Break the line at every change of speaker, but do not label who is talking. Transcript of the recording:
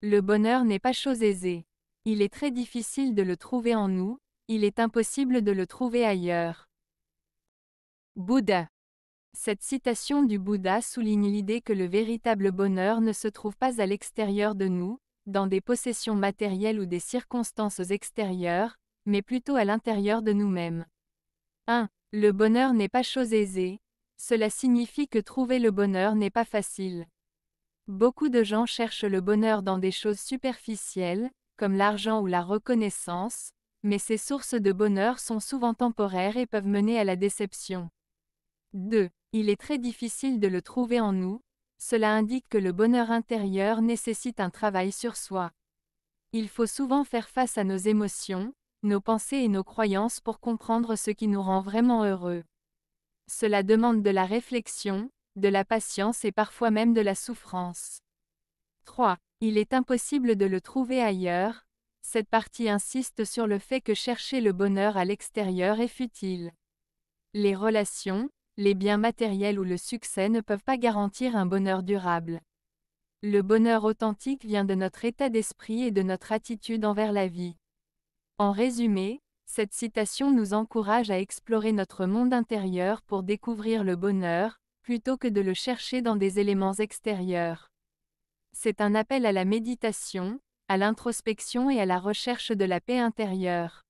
Le bonheur n'est pas chose aisée. Il est très difficile de le trouver en nous, il est impossible de le trouver ailleurs. Bouddha. Cette citation du Bouddha souligne l'idée que le véritable bonheur ne se trouve pas à l'extérieur de nous, dans des possessions matérielles ou des circonstances extérieures, mais plutôt à l'intérieur de nous-mêmes. 1. Le bonheur n'est pas chose aisée. Cela signifie que trouver le bonheur n'est pas facile. Beaucoup de gens cherchent le bonheur dans des choses superficielles, comme l'argent ou la reconnaissance, mais ces sources de bonheur sont souvent temporaires et peuvent mener à la déception. 2. Il est très difficile de le trouver en nous, cela indique que le bonheur intérieur nécessite un travail sur soi. Il faut souvent faire face à nos émotions, nos pensées et nos croyances pour comprendre ce qui nous rend vraiment heureux. Cela demande de la réflexion, de la patience et parfois même de la souffrance. 3. Il est impossible de le trouver ailleurs. Cette partie insiste sur le fait que chercher le bonheur à l'extérieur est futile. Les relations, les biens matériels ou le succès ne peuvent pas garantir un bonheur durable. Le bonheur authentique vient de notre état d'esprit et de notre attitude envers la vie. En résumé, cette citation nous encourage à explorer notre monde intérieur pour découvrir le bonheur, plutôt que de le chercher dans des éléments extérieurs. C'est un appel à la méditation, à l'introspection et à la recherche de la paix intérieure.